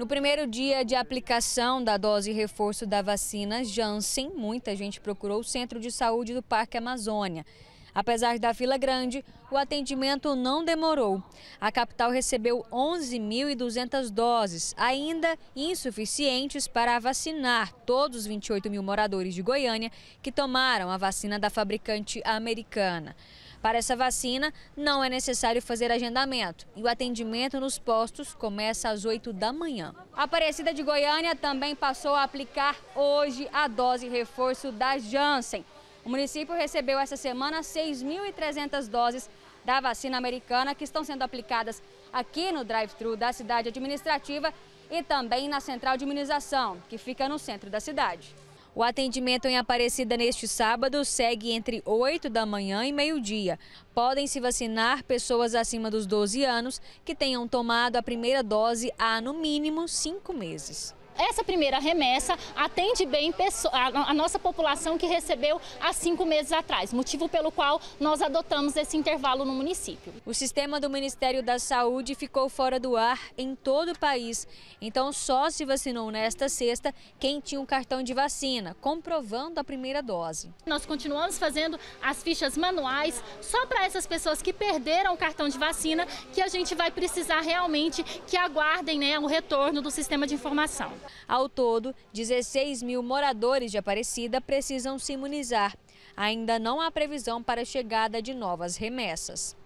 No primeiro dia de aplicação da dose reforço da vacina Janssen, muita gente procurou o Centro de Saúde do Parque Amazônia. Apesar da fila grande, o atendimento não demorou. A capital recebeu 11.200 doses, ainda insuficientes para vacinar todos os 28 mil moradores de Goiânia que tomaram a vacina da fabricante americana. Para essa vacina, não é necessário fazer agendamento e o atendimento nos postos começa às 8 da manhã. A Aparecida de Goiânia também passou a aplicar hoje a dose reforço da Janssen. O município recebeu essa semana 6.300 doses da vacina americana que estão sendo aplicadas aqui no drive-thru da cidade administrativa e também na central de imunização, que fica no centro da cidade. O atendimento em Aparecida neste sábado segue entre 8 da manhã e meio-dia. Podem se vacinar pessoas acima dos 12 anos que tenham tomado a primeira dose há, no mínimo, cinco meses. Essa primeira remessa atende bem a nossa população que recebeu há cinco meses atrás, motivo pelo qual nós adotamos esse intervalo no município. O sistema do Ministério da Saúde ficou fora do ar em todo o país. Então, só se vacinou nesta sexta quem tinha um cartão de vacina, comprovando a primeira dose. Nós continuamos fazendo as fichas manuais só para essas pessoas que perderam o cartão de vacina, que a gente vai precisar realmente que aguardem né, o retorno do sistema de informação. Ao todo, 16 mil moradores de Aparecida precisam se imunizar. Ainda não há previsão para a chegada de novas remessas.